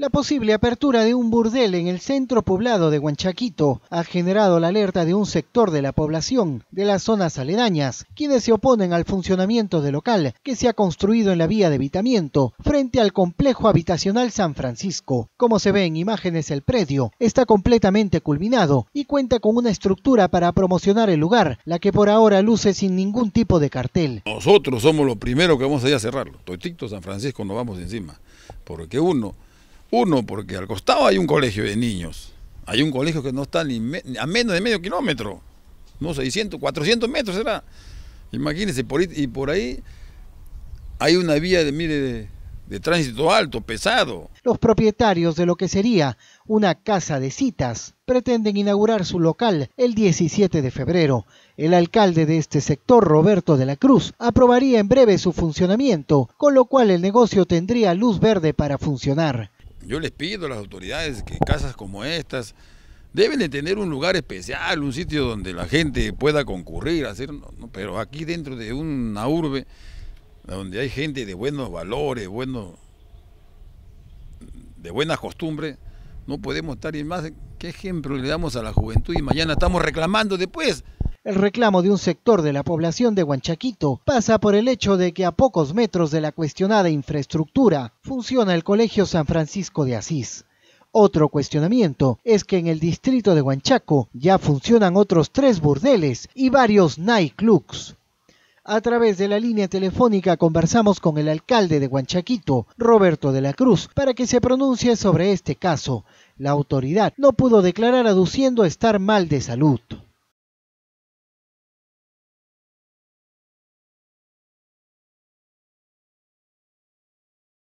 La posible apertura de un burdel en el centro poblado de Huanchaquito ha generado la alerta de un sector de la población de las zonas aledañas, quienes se oponen al funcionamiento del local que se ha construido en la vía de evitamiento frente al complejo habitacional San Francisco. Como se ve en imágenes, el predio está completamente culminado y cuenta con una estructura para promocionar el lugar, la que por ahora luce sin ningún tipo de cartel. Nosotros somos los primeros que vamos a ir a cerrarlo. Toitito San Francisco nos vamos encima, porque uno uno, porque al costado hay un colegio de niños. Hay un colegio que no está ni a menos de medio kilómetro. No, 600, 400 metros será. Imagínense, y por ahí hay una vía de tránsito alto, pesado. Los propietarios de lo que sería una casa de citas pretenden inaugurar su local el 17 de febrero. El alcalde de este sector, Roberto de la Cruz, aprobaría en breve su funcionamiento, con lo cual el negocio tendría luz verde para funcionar. Yo les pido a las autoridades que casas como estas deben de tener un lugar especial, un sitio donde la gente pueda concurrir, hacer, pero aquí dentro de una urbe donde hay gente de buenos valores, buenos, de buenas costumbres, no podemos estar y más. ¿Qué ejemplo le damos a la juventud y mañana estamos reclamando después? El reclamo de un sector de la población de Huanchaquito pasa por el hecho de que a pocos metros de la cuestionada infraestructura funciona el Colegio San Francisco de Asís. Otro cuestionamiento es que en el distrito de Huanchaco ya funcionan otros tres burdeles y varios nightclubs. A través de la línea telefónica conversamos con el alcalde de Huanchaquito, Roberto de la Cruz, para que se pronuncie sobre este caso. La autoridad no pudo declarar aduciendo estar mal de salud.